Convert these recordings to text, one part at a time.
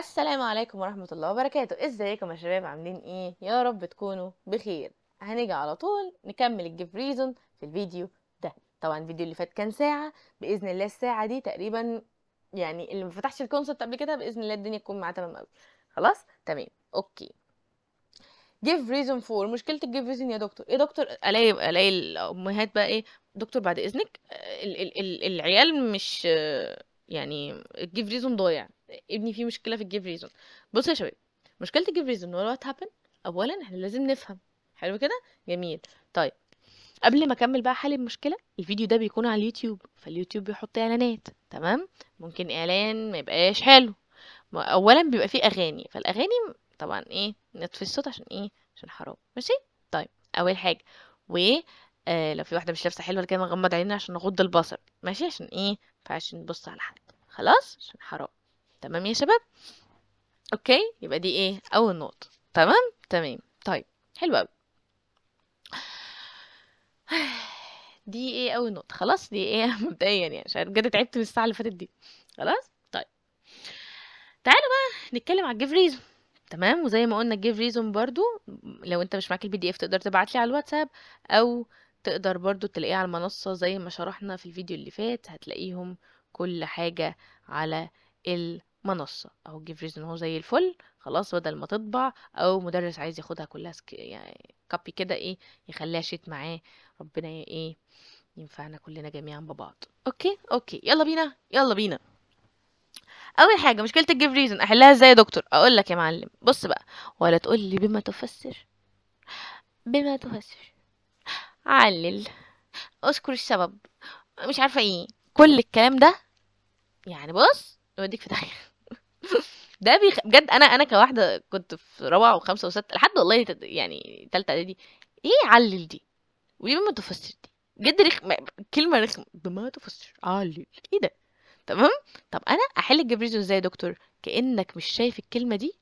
السلام عليكم ورحمة الله وبركاته ازيكم يا شباب عاملين ايه يا رب تكونوا بخير هنيجي على طول نكمل الجيف ريزون في الفيديو ده طبعا الفيديو اللي فات كان ساعة بإذن الله الساعة دي تقريبا يعني اللي مفتحش الكونسبت قبل كده بإذن الله الدنيا تكون معاه تمام قوي خلاص تمام اوكي جيف ريزون فور مشكله الجيف ريزون يا دكتور ايه دكتور الاقي الاقي الامهات بقى ايه دكتور بعد اذنك ال ال ال العيال مش يعني الجيف ريزون ضايع ابني فيه مشكله في الجيف ريزون بص يا شباب مشكله الجيف ريزون وات هابن اولا احنا لازم نفهم حلو كده جميل طيب قبل ما اكمل بقى حل المشكله الفيديو ده بيكون على اليوتيوب فاليوتيوب بيحط اعلانات تمام ممكن اعلان ما يبقاش حلو اولا بيبقى فيه اغاني فالاغاني طبعا ايه نطفي الصوت عشان ايه عشان حرام ماشي طيب اول حاجه و آه لو في واحده مش لابسه حلوه كده نغمض عينينا عشان نغض البصر ماشي عشان ايه فعشان نبص على حد خلاص عشان حرام تمام يا شباب اوكي يبقى دي ايه اول نقطه تمام تمام طيب حلو قوي دي ايه اول نقطه خلاص دي ايه مبدئيا يعني عشان بجد تعبت من الساعه اللي فاتت دي خلاص طيب تعالوا بقى نتكلم على الجيف ريزون تمام وزي ما قلنا الجيف ريزون برضو لو انت مش معاك البي دي اف تقدر تبعت لي على الواتساب او تقدر برضو تلاقيه على المنصه زي ما شرحنا في الفيديو اللي فات هتلاقيهم كل حاجه على ال منصة أو جيف ريزن هو زي الفل خلاص بدل ما تطبع أو مدرس عايز ياخدها كلها سك... يعني كابي كده إيه يخليها شيت معاه ربنا إيه ينفعنا كلنا جميعا ببعض أوكي أوكي يلا بينا يلا بينا اول حاجه مشكله الجيف ريزن احلها ازاي يا دكتور اقول لك يا معلم بص بقى ولا تقول لي بما تفسر بما تفسر علل اذكر السبب مش عارفه ايه كل الكلام ده يعني بص يوديك في داهيه ده بيخ... بجد انا انا كواحده كنت في رابعه وخمسه وسته لحد والله يعني تالته اعدادي ايه علل دي وليه ما تفسر دي بجد رخم كلمه رخم بما تفسر علل ايه ده تمام طب انا احل الجبريزو ازاي يا دكتور كانك مش شايف الكلمه دي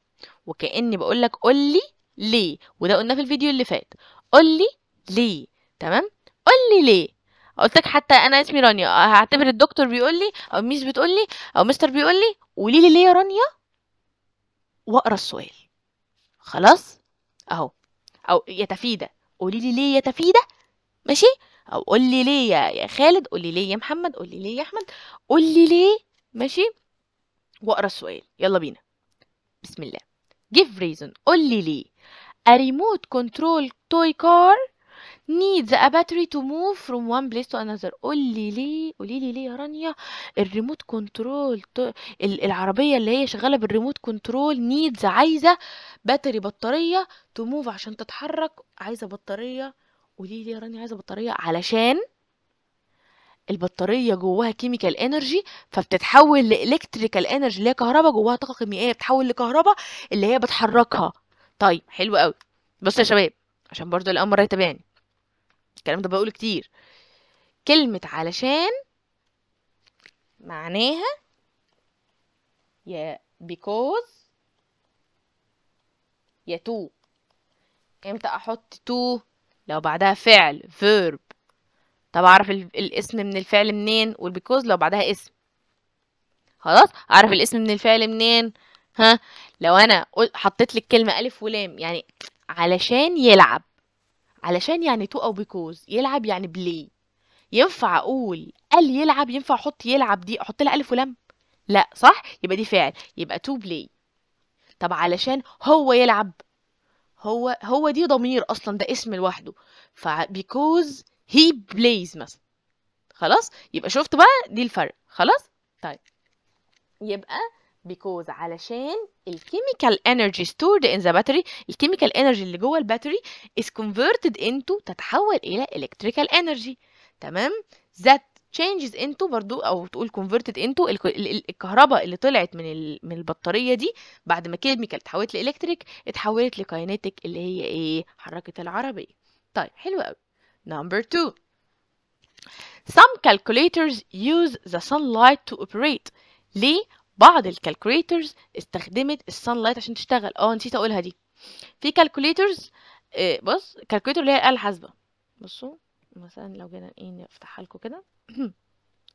وكاني بقول لك قول لي ليه وده قلنا في الفيديو اللي فات قول لي ليه تمام قول لي ليه قلت لك حتى انا اسمي رانيا هعتبر الدكتور بيقول لي او ميس بتقول لي او مستر بيقول لي قولي لي ليه يا رانيا واقرا السؤال خلاص اهو او يتفيدة قولي لي ليه يتفيدة ماشي او قول لي ليه يا خالد قول لي ليه يا محمد قول لي ليه يا احمد قول لي ليه ماشي واقرا السؤال يلا بينا بسم الله give reason قول لي ليه a remote control toy car needs a battery to move from one place to another قولي لي ليه قولي لي ليه يا رانيا الريموت كنترول العربيه اللي هي شغاله بالريموت كنترول needs عايزه باتري بطاريه to move عشان تتحرك عايزه بطاريه قولي لي يا رانيا عايزه بطاريه علشان البطاريه جواها كيميكال انرجي فبتتحول لالكتريكال انرجي اللي هي كهرباء جواها طاقه كيميائيه بتتحول لكهرباء اللي هي بتحركها طيب حلو قوي بصوا يا شباب عشان برضو الامر يتابعني الكلام ده بقوله كتير كلمة علشان معناها يا because يا تو امتى احط تو لو بعدها فعل verb طب اعرف الاسم من الفعل منين والبيكوز لو بعدها اسم خلاص اعرف الاسم من الفعل منين ها لو انا حطيت لك كلمه الف ولام يعني علشان يلعب علشان يعني تو او بيكوز يلعب يعني بلي ينفع اقول قال يلعب ينفع احط يلعب دي احط لها الف ولم لا صح يبقى دي فعل يبقى تو بلاي طب علشان هو يلعب هو هو دي ضمير اصلا ده اسم لوحده ف because he plays مثلا خلاص يبقى شفت بقى دي الفرق خلاص طيب يبقى because علشان الكيميكال energy stored in the battery الكيميكال energy اللي جوه الباتري is converted into تتحول الى electrical energy تمام that changes into برضو او تقول converted into الكهرباء اللي طلعت من من البطاريه دي بعد ما كيميكال اتحولت لالكتريك اتحولت لكاينيتيك اللي هي ايه حركه العربيه طيب حلو قوي number 2 Some calculators use the sunlight to operate ليه بعض الكالكوليترز استخدمت السان لايت عشان تشتغل اه نسيت اقولها دي في كالكوليترز آه بص كالكوليتر اللي هي الاله الحاسبه بصوا مثلا لو جينا ايه نفتحها لكم كده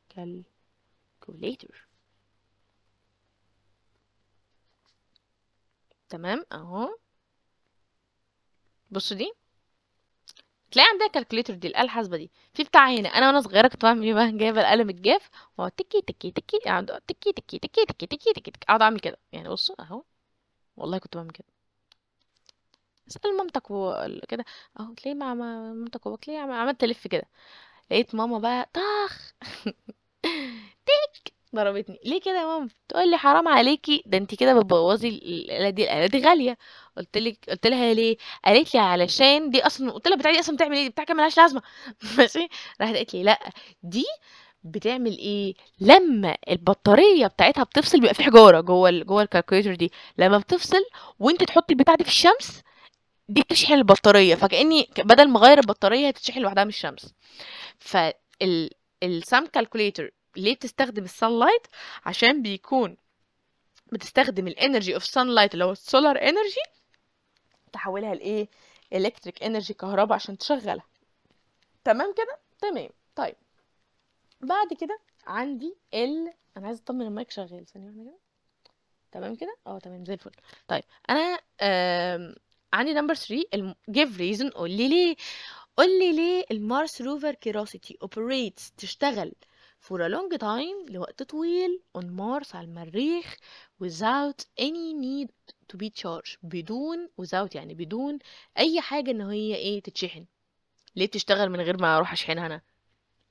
كالكوليتر تمام اهو بصوا دي تلاقي عندها كالكوليتور دي الاله الحاسبه دي في بتاع هنا انا وانا صغيره كنت بعمل ايه بقى جايبه القلم الجاف واقعد تكي تكي تكي اقعد تكي تكي تكي تكي تكي تكي اقعد اعمل كده يعني بصوا اهو والله كنت بعمل كده اسال مامتك كده اهو تلاقي مع مامتك وابوك ليه عملت الف كده لقيت ماما بقى طخ ضربتني ليه كده يا ماما تقول لي حرام عليكي ده انت كده بتبوظي الاله دي الاله دي غاليه قلت لك قلت لها ليه قالت لي علشان دي اصلا قلت لها بتاع دي اصلا بتعمل ايه دي بتاع كده ملهاش لازمه ماشي راحت قالت لي لا دي بتعمل ايه لما البطاريه بتاعتها بتفصل بيبقى في حجاره جوه جوه الكالكوليتر دي لما بتفصل وانت تحطي البتاع دي في الشمس دي بتشحن البطاريه فكاني بدل ما اغير البطاريه هتتشحن لوحدها من الشمس فال السام كالكوليتر ليه بتستخدم لايت عشان بيكون بتستخدم الانرجي اوف لايت اللي هو السولار انرجي تحولها لايه الكتريك انرجي كهرباء عشان تشغلها تمام كده تمام طيب بعد كده عندي ال انا عايزه اطمن المايك شغال ثانيه واحده كده تمام كده اه تمام زي الفل طيب انا آم... عندي نمبر 3 give reason قول لي ليه قول لي ليه المارس روفر كيروسيتي اوبريتس تشتغل for a long time لوقت طويل on Mars على المريخ without any need to be charged بدون without يعني بدون أي حاجة إن هي إيه تتشحن ليه بتشتغل من غير ما أروح أشحنها أنا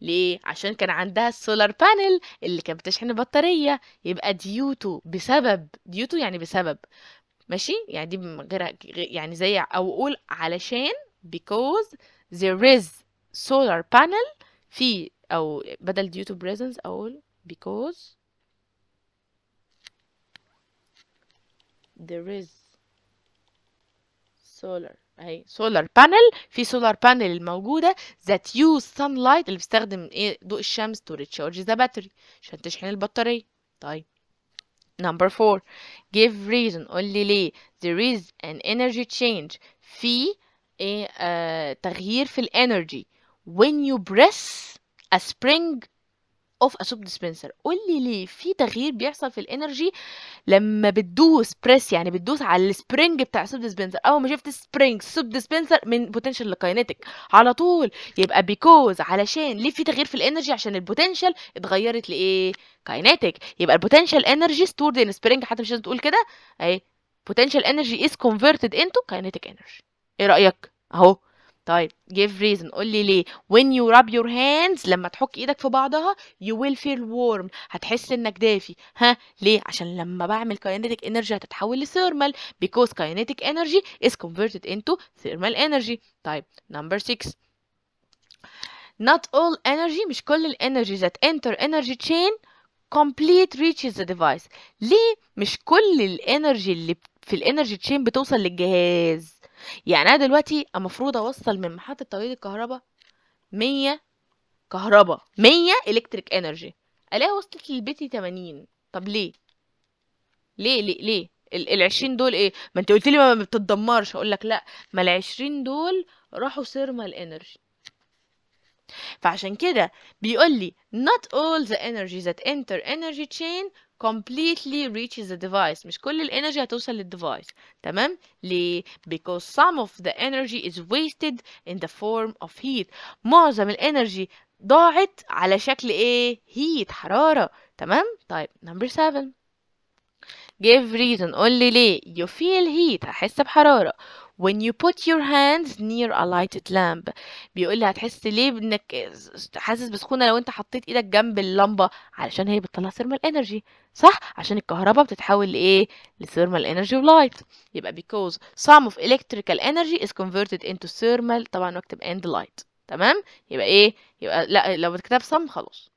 ليه عشان كان عندها السولار بانل اللي كانت بتشحن البطارية يبقى ديوتو بسبب ديوتو يعني بسبب ماشي يعني دي غير يعني زي أو أقول علشان because there is solar panel في او بدل due to presence اقول because there is solar اهي solar panel في solar panel الموجوده that use sunlight اللي بيستخدم ايه ضوء الشمس to recharge the battery عشان تشحن البطاريه طيب number four give reason قول لي ليه there is an energy change في ايه آه تغيير في الانرجي when you press a spring of a soap dispenser قول لي ليه في تغيير بيحصل في الانرجي لما بتدوس بريس يعني بتدوس على السبرينج بتاع السوب ديسبنسر اول ما شفت سبرينج سوب ديسبنسر من بوتنشال لكاينتيك على طول يبقى بيكوز علشان ليه في تغيير في الانرجي عشان البوتنشال اتغيرت لايه كاينتيك يبقى البوتنشال انرجي ستورد ان سبرينج حتى مش لازم تقول كده اهي potential energy is converted into kinetic energy ايه رايك اهو طيب give reason قول لي ليه when you rub your hands لما تحك ايدك في بعضها you will feel warm هتحس انك دافي ها ليه عشان لما بعمل kinetic energy هتتحول لثيرمال because kinetic energy is converted into thermal energy طيب number 6 not all energy مش كل ال energy that enter energy chain complete reaches the device ليه مش كل ال energy اللي في ال energy chain بتوصل للجهاز يعني انا دلوقتي المفروض اوصل من محطه توليد الكهرباء 100 كهرباء 100 الكتريك انرجي الاقيها وصلت لبيتي 80 طب ليه ليه ليه ليه ال 20 دول ايه ما انت قلت لي ما بتتدمرش اقول لك لا ما ال 20 دول راحوا ثيرمال انرجي فعشان كده بيقول لي not all the energy that enter energy chain completely reaches the device مش كل الانرجي هتوصل للديفايس تمام ليه because some of the energy is wasted in the form of heat معظم الانرجي ضاعت على شكل ايه heat حرارة تمام طيب number 7 give reason قول لي ليه you feel heat هحس بحرارة when you put your hands near a lighted lamp بيقول لي هتحس ليه انك حاسس بسخونه لو انت حطيت ايدك جنب اللمبه علشان هي بتطلع ثيرمال انرجي صح عشان الكهرباء بتتحول لايه لثيرمال انرجي ولايت يبقى because some of electrical energy is converted into thermal طبعا اكتب and light تمام يبقى ايه يبقى لا لو بتكتب some خلاص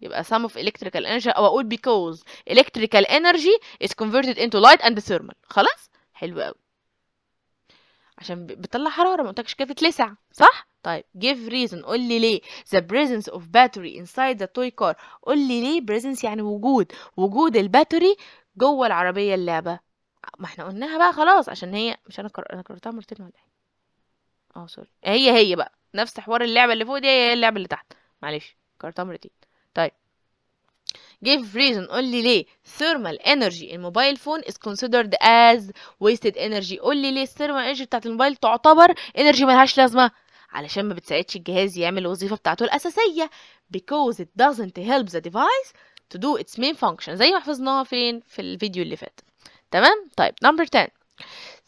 يبقى some of electrical energy او اقول because electrical energy is converted into light and thermal خلاص حلو قوي عشان بتطلع حرارة ما قلتلكش كده تتلسع صح طيب give reason قول لي ليه the presence of battery inside the toy car قول لي ليه presence يعني وجود وجود الباتري جوه العربية اللعبة ما احنا قلناها بقى خلاص عشان هي مش انا كر... انا كررتها مرتين ولا ايه اه سوري هي هي بقى نفس حوار اللعبة اللي فوق دي هي اللعبة اللي تحت معلش كررتها مرتين give reason قول لي ليه thermal energy الموبايل فون is considered as wasted energy قول لي ليه thermal energy بتاعت الموبايل تعتبر energy ملهاش لازمه علشان ما بتساعدش الجهاز يعمل الوظيفه بتاعته الاساسيه because it doesn't help the device to do its main function زي ما حفظناها فين في الفيديو اللي فات تمام طيب number 10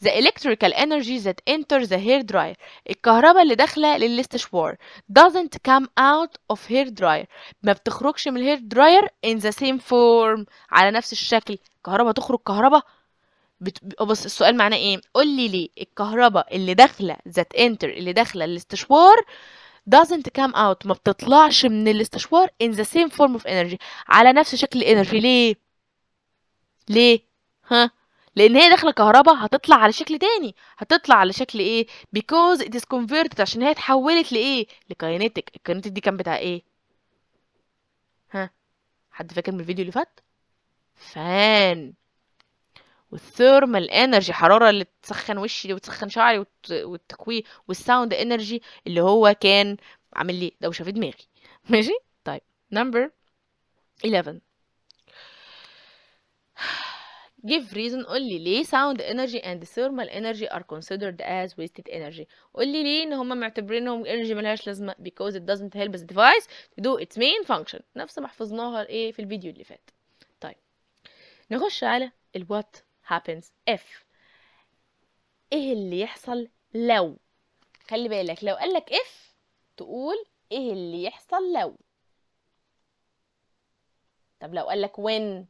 The electrical energy that enters the hair dryer الكهرباء اللي داخلة للاستشوار doesn't come out of hair dryer ما بتخرجش من الهير دراير in the same form على نفس الشكل كهرباء تخرج كهرباء بت... بص السؤال معناه ايه قول لي ليه الكهرباء اللي داخله that enter اللي داخله الاستشوار doesn't come out ما بتطلعش من الاستشوار in the same form of energy على نفس شكل الانرجي ليه ليه ها لان هي داخله كهربا هتطلع على شكل تاني هتطلع على شكل ايه because it is converted عشان هي اتحولت لايه لكاينيتك الكاينيتك دي كان بتاع ايه ها حد فاكر من الفيديو اللي فات فان والثيرمال انرجي حراره اللي تسخن وشي وتسخن شعري وت... والتكويه والساوند انرجي اللي هو كان عامل لي دوشه في دماغي ماشي طيب نمبر 11 give reason قول لي ليه sound energy and thermal energy are considered as wasted energy قول لي ليه ان هما معتبرينهم energy ملهاش لازمه because it doesn't help the device to do its main function نفس ما حفظناها ايه في الفيديو اللي فات طيب نخش على ال what happens if ايه اللي يحصل لو خلي بالك لو قالك if تقول ايه اللي يحصل لو طب لو قالك when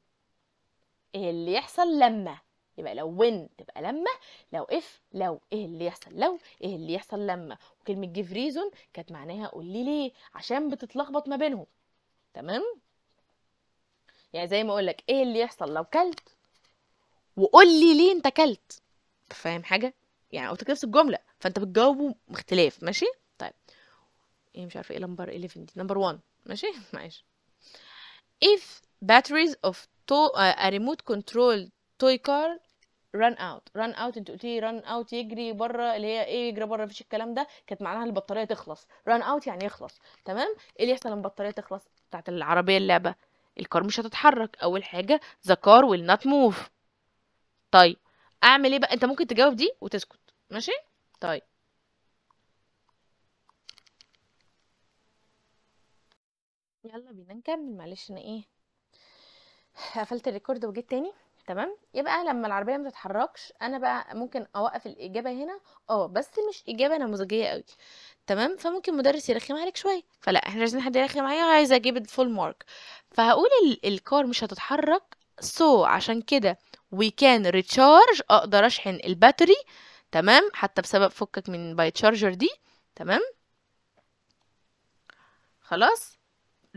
ايه اللي يحصل لما يبقى لو when تبقى لما لو if لو ايه اللي يحصل لو ايه اللي يحصل لما وكلمة give reason كانت معناها قول لي ليه عشان بتتلخبط ما بينهم تمام يعني زي ما اقول لك ايه اللي يحصل لو كلت وقول لي ليه انت كلت فاهم حاجة يعني قلت نفس الجملة فانت بتجاوبه مختلف ماشي طيب ايه مش عارفه ايه نمبر 11 دي نمبر 1 ماشي معلش if batteries of تو ريموت كنترول توي كار ران اوت ران اوت انت قلتي ران اوت يجري بره اللي هي ايه يجري بره مفيش الكلام ده كانت معناها البطاريه تخلص ران اوت يعني يخلص تمام ايه اللي يحصل لما البطاريه تخلص بتاعت العربيه اللعبه الكار مش هتتحرك اول حاجه ذا كار ويل نوت موف طيب اعمل ايه بقى انت ممكن تجاوب دي وتسكت ماشي طيب يلا بينا نكمل معلش انا ايه قفلت الريكورد وجيت تاني تمام يبقى لما العربيه ما تتحركش انا بقى ممكن اوقف الاجابه هنا اه بس مش اجابه نموذجيه قوي تمام فممكن مدرس يرخم عليك شويه فلا احنا عايزين حد يرخم عليا وعايزه اجيب الفول مارك فهقول الكار مش هتتحرك سو so, عشان كده وي كان ريتشارج اقدر اشحن الباتري تمام حتى بسبب فكك من باي تشارجر دي تمام خلاص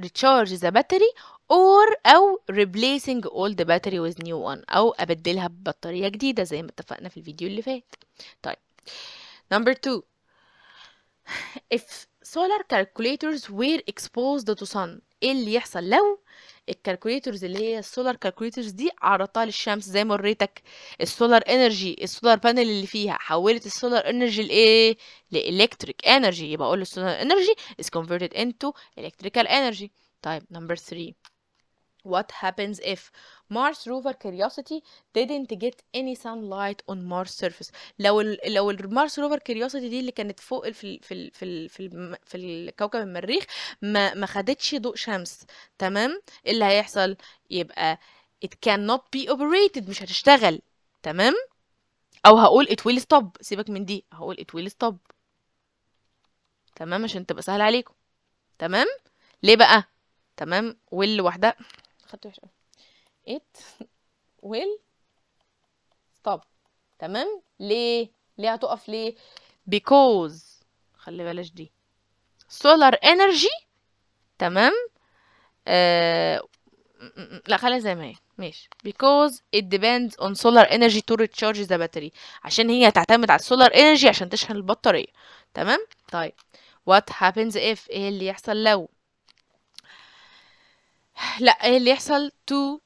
recharge the battery or أو replacing all the battery with new one أو أبدلها ببطارية جديدة زي ما اتفقنا في الفيديو اللي فات طيب number two if solar calculators were exposed to sun ايه اللي يحصل لو الكالكوليتورز اللي هي السولار كالكوليتورز دي عرضتها للشمس زي ما وريتك السولار انرجي السولار بانل اللي فيها حولت السولار انرجي لايه لالكتريك انرجي يبقى اقول السولار انرجي is converted into electrical energy طيب نمبر 3 What happens if Mars rover Curiosity didn't get any sunlight on Mars surface لو ال لو المارس روفر كيوريوسيتي دي اللي كانت فوق في في في في, في الكوكب المريخ ما ما خدتش ضوء شمس تمام إيه اللي هيحصل يبقى it cannot be operated مش هتشتغل تمام او هقول it will stop سيبك من دي هقول it will stop تمام عشان تبقى سهل عليكم تمام ليه بقى تمام will لوحدها خدت وحش قوي it will stop تمام ليه ليه هتقف ليه because خلي بلاش دي solar energy تمام آه... لا خليها زي ما هي ماشي because it depends on solar energy to recharge the battery عشان هي هتعتمد على solar energy عشان تشحن البطارية تمام طيب what happens if ايه اللي يحصل لو لا إيه اللي يحصل تو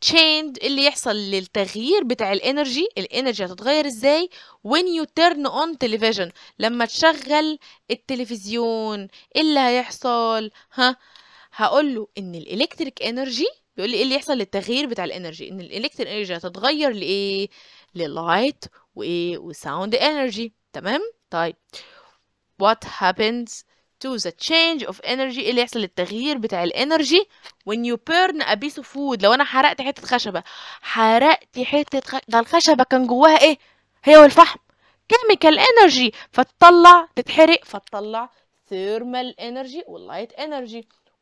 تشيند إيه اللي يحصل للتغيير بتاع الانرجي الانرجي هتتغير ازاي when you turn on television لما تشغل التلفزيون إيه اللي هيحصل ها هقول له ان الالكتريك انرجي بيقول لي ايه اللي يحصل للتغيير بتاع الانرجي ان الالكتريك انرجي هتتغير لايه للايت وايه وساوند انرجي تمام طيب what happens to the change of energy اللي يحصل التغيير بتاع الانرجي when you burn a piece of wood لو انا حرقت حته خشبه حرقت حته خ... ده الخشبه كان جواها ايه هي والفحم chemical energy فتطلع تتحرق فتطلع و light واللايت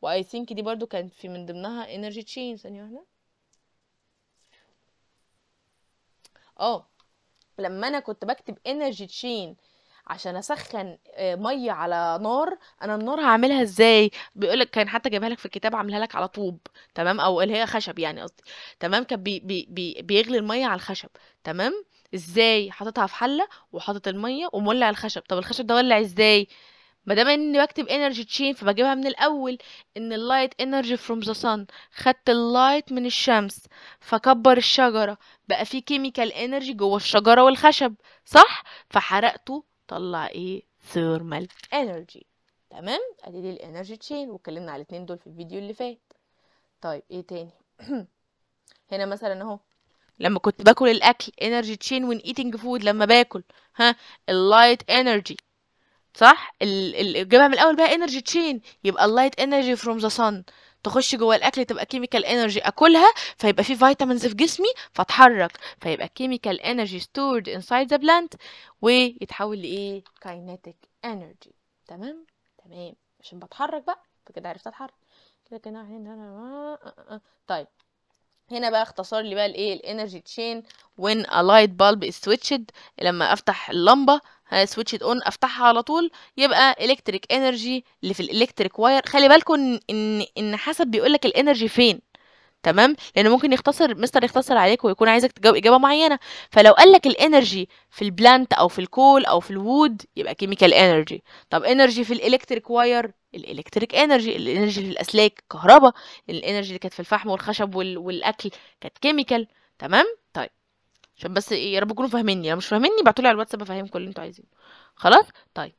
و I think دي برضو كان في من ضمنها energy chain ثانيه واحده اه لما انا كنت بكتب energy chain عشان اسخن آه، ميه على نار انا النار هعملها ازاي بيقولك كان حتى جايبها لك في الكتاب عاملها لك على طوب تمام او اللي هي خشب يعني قصدي تمام كان بي بي بي بيغلي الميه على الخشب تمام ازاي حاططها في حله وحاطط الميه ومولع الخشب طب الخشب ده ولع ازاي ما دام اني بكتب انرجي تشين فبجيبها من الاول ان اللايت انرجي فروم ذا سان خدت اللايت من الشمس فكبر الشجره بقى في كيميكال انرجي جوه الشجره والخشب صح فحرقته بتطلع ايه ثيرمال انرجي تمام ادي دي الانرجي تشين واتكلمنا على الاثنين دول في الفيديو اللي فات طيب ايه تاني هنا مثلا اهو لما كنت باكل الاكل انرجي تشين وان ايتينج فود لما باكل ها اللايت انرجي صح ال... ال... جيبها من الاول بقى انرجي تشين يبقى اللايت انرجي فروم ذا sun تخش جوه الاكل تبقى كيميكال انرجي اكلها فيبقى في فيتامينز في جسمي فاتحرك فيبقى كيميكال انرجي ستورد انسايد ذا بلانت ويتحول لايه كاينيتك انرجي تمام تمام عشان بتحرك بقى فكده عرفت اتحرك لكن هنا آه، آه، آه. طيب هنا بقى اختصار لي بقى الايه الانرجي تشين when a light bulb is switched لما افتح اللمبه سويتش آه، اون افتحها على طول يبقى الكتريك انرجي اللي في الالكتريك واير خلي بالكم ان ان حسب بيقول لك الانرجي فين تمام لان ممكن يختصر مستر يختصر عليك ويكون عايزك تجاوب اجابه معينه فلو قال لك الانرجي في البلانت او في الكول او في الوود يبقى كيميكال انرجي طب انرجي في الالكتريك واير الالكتريك انرجي الانرجي في الاسلاك كهرباء الانرجي اللي كانت في الفحم والخشب والاكل كانت كيميكال تمام عشان بس ايه يا رب تكونوا فاهميني لو يعني مش فاهميني ابعتولي على الواتساب افهمكم اللي انتوا عايزينه خلاص طيب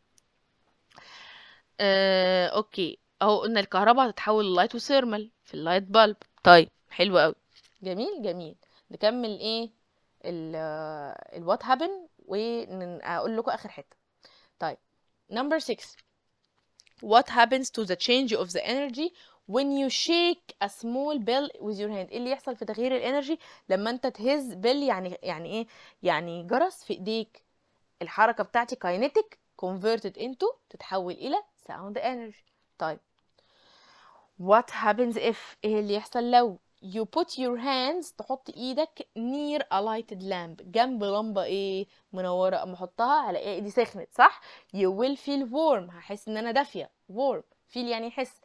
آه، اوكي اهو قلنا الكهرباء هتتحول لايت وثيرمال في اللايت بالب طيب حلو قوي جميل جميل نكمل ايه ال الوات هابن واقول لكم اخر حته طيب number 6 what happens to the change of the energy when you shake a small bell with your hand ايه اللي يحصل في تغيير الانرجي لما انت تهز بل يعني يعني ايه يعني جرس في ايديك الحركه بتاعتي kinetic converted into تتحول الى sound energy طيب what happens if ايه اللي يحصل لو you put your hands تحط ايدك near a lighted lamp جنب لمبة ايه منورة اما احطها على ايدي سخنت صح you will feel warm هحس ان انا دافية warm feel يعني حس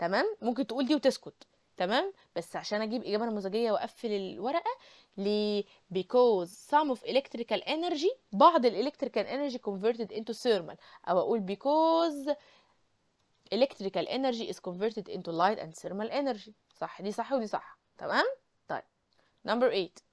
تمام ممكن تقول دي وتسكت تمام بس عشان اجيب اجابه نموذجيه واقفل الورقه ل because some of electrical energy بعض الالكتريكال energy converted into thermal او اقول because electrical energy is converted into light and thermal energy صح دي صح ودي صح تمام طيب number 8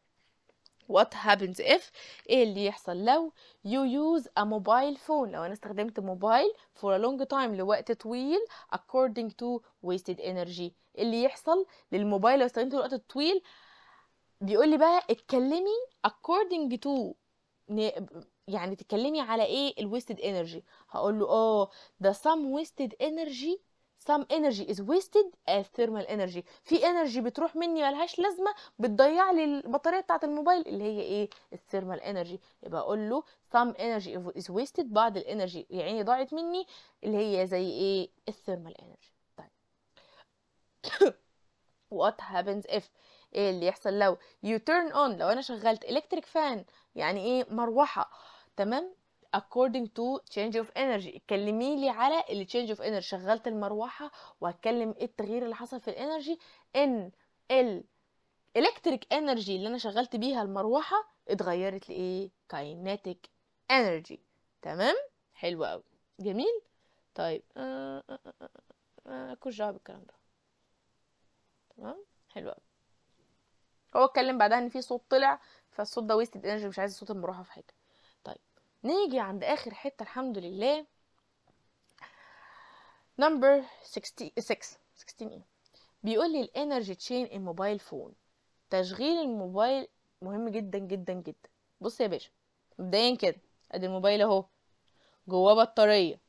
what happens if ايه اللي يحصل لو you use a mobile phone لو انا استخدمت موبايل for a long time لوقت طويل according to wasted energy اللي يحصل للموبايل لو استخدمته لوقت طويل بيقول لي بقى اتكلمي according to يعني تتكلمي على ايه wasted energy هقول له اه ده some wasted energy some energy is wasted as thermal energy في energy بتروح مني ملهاش لازمه بتضيع لي البطاريه بتاعه الموبايل اللي هي ايه الثيرمال energy يبقى اقول له some energy is wasted بعض الانرجي يعني ضاعت مني اللي هي زي ايه الثيرمال energy طيب what happens if ايه اللي يحصل لو you turn on لو انا شغلت electric fan يعني ايه مروحه تمام according to change of energy اتكلمي لي على ال change of energy شغلت المروحه وهتكلم ايه التغيير اللي حصل في الانرجي ان ال electric energy اللي انا شغلت بيها المروحه اتغيرت لايه kinetic energy تمام حلو قوي جميل طيب آه آه آه مالكوش آه، آه، آه، دعوه بالكلام ده تمام حلو قوي هو اتكلم بعدها ان في صوت طلع فالصوت ده ويستد انرجي مش عايز صوت المروحه في حاجه نيجي عند اخر حته الحمد لله نمبر 6 16 ايه بيقول لي الانرجي تشين الموبايل فون تشغيل الموبايل مهم جدا جدا جدا بص يا باشا مبدئيا كده ادي الموبايل اهو جواه بطاريه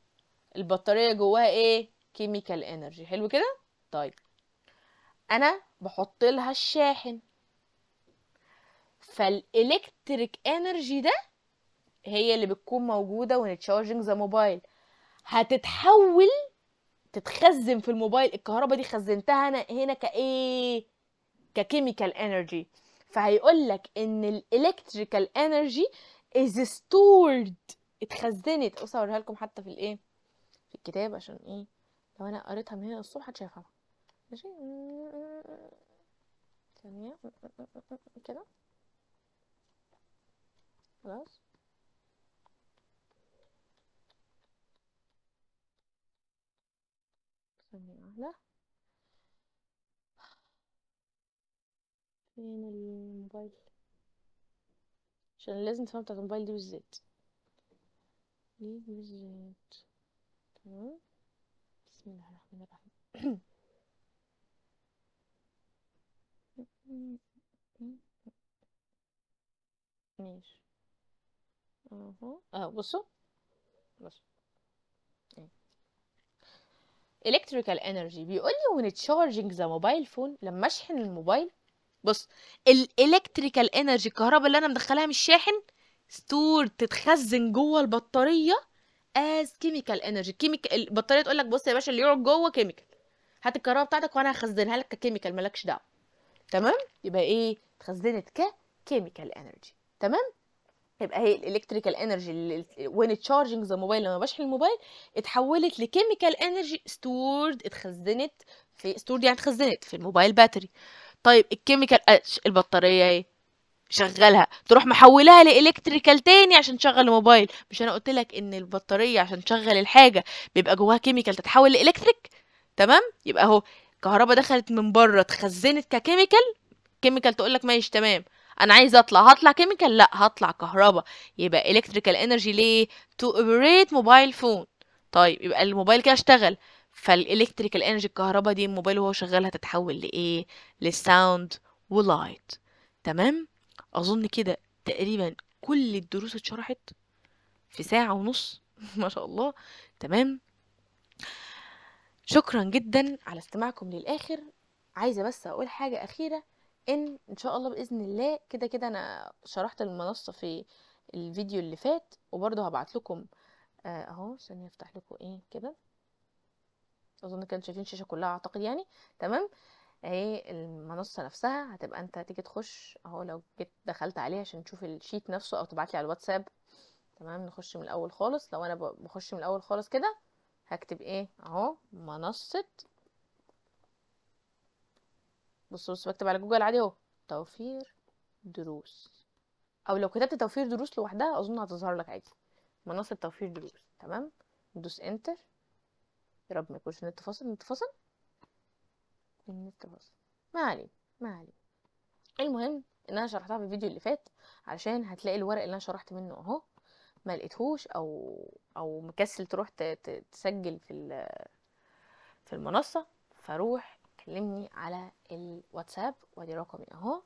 البطاريه جواها ايه كيميكال انرجي حلو كده طيب انا بحط لها الشاحن فالالكتريك انرجي ده هي اللي بتكون موجوده وان تشارجنج ذا موبايل هتتحول تتخزن في الموبايل الكهرباء دي خزنتها انا هنا كايه ككيميكال انرجي فهيقول لك ان الالكتريكال انرجي از ستورد اتخزنت اصورها لكم حتى في الايه في الكتاب عشان ايه لو انا قريتها من هنا الصبح محدش هيفهمها ماشي ثانيه كده خلاص ثانية واحدة فين الموبايل عشان لازم تفهم بتاعت الموبايل دي بالذات دي بالذات تمام بسم الله الرحمن الرحيم ماشي اهو اه بصوا بصوا electrical energy بيقول لي when charging the mobile phone لما اشحن الموبايل بص الالكتريكال انرجي الكهرباء اللي انا مدخلاها من الشاحن ستور تتخزن جوه البطاريه از كيميكال انرجي كيميكال البطاريه تقول لك بص يا باشا اللي يقعد جوه كيميكال هات الكهرباء بتاعتك وانا هخزنها لك ككيميكال مالكش دعوه تمام يبقى ايه اتخزنت ككيميكال انرجي تمام يبقى هي الالكتريكال انرجي وين تشارجنج ذا موبايل لما بشحن الموبايل اتحولت لكيميكال انرجي ستورد اتخزنت في ستورد يعني اتخزنت في الموبايل باتري طيب الكيميكال آه، البطاريه ايه شغلها تروح محولها لالكتريكال تاني عشان تشغل الموبايل مش انا قلت لك ان البطاريه عشان تشغل الحاجه بيبقى جواها كيميكال تتحول لالكتريك تمام يبقى اهو كهرباء دخلت من بره اتخزنت ككيميكال كيميكال تقول لك ماشي تمام انا عايز اطلع هطلع كيميكال لا هطلع كهربا يبقى الكتريكال انرجي ليه تو اوبريت موبايل فون طيب يبقى الموبايل كده اشتغل فالالكتريكال انرجي الكهرباء دي الموبايل وهو شغال هتتحول لايه للساوند ولايت تمام اظن كده تقريبا كل الدروس اتشرحت في ساعه ونص ما شاء الله تمام شكرا جدا على استماعكم للاخر عايزه بس اقول حاجه اخيره ان ان شاء الله باذن الله كده كده انا شرحت المنصه في الفيديو اللي فات وبرده هبعت لكم آه، اهو ثانيه افتح لكم ايه كده اظن كانوا شايفين الشاشه كلها اعتقد يعني تمام اهي المنصه نفسها هتبقى انت تيجي تخش اهو لو جيت دخلت عليها عشان تشوف الشيت نفسه او تبعت لي على الواتساب تمام نخش من الاول خالص لو انا بخش من الاول خالص كده هكتب ايه اهو منصه بص بص بكتب على جوجل عادي اهو توفير دروس او لو كتبت توفير دروس لوحدها اظن هتظهر لك عادي منصه توفير دروس تمام دوس انتر يا رب ما يكونش النت فاصل النت فاصل النت فاصل ما علينا ما علينا المهم ان انا شرحتها في الفيديو اللي فات علشان هتلاقي الورق اللي انا شرحت منه اهو ما لقيتهوش او او مكسل تروح تسجل في في المنصه فروح كلمني على الواتساب وادي رقمي اهو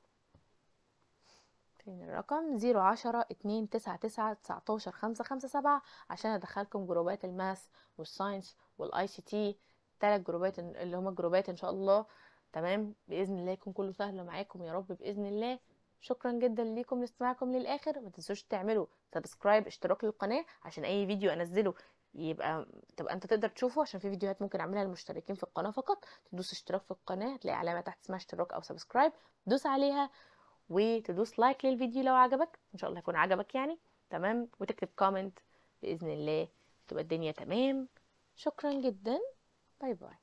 فين الرقم زيرو عشرة اتنين تسعة تسعة تسعتاشر خمسة خمسة سبعة عشان ادخلكم جروبات الماس والساينس والاي سي تي تلات جروبات اللي هما الجروبات ان شاء الله تمام باذن الله يكون كله سهل معاكم يا رب باذن الله شكرا جدا ليكم لاستماعكم للاخر ما تنسوش تعملوا سبسكرايب اشتراك للقناه عشان اي فيديو انزله يبقى تبقى انت تقدر تشوفه عشان في فيديوهات ممكن اعملها للمشتركين في القناه فقط تدوس اشتراك في القناه هتلاقي علامه تحت اسمها اشتراك او سبسكرايب تدوس عليها وتدوس لايك للفيديو لو عجبك ان شاء الله يكون عجبك يعني تمام وتكتب كومنت باذن الله تبقى الدنيا تمام شكرا جدا باي باي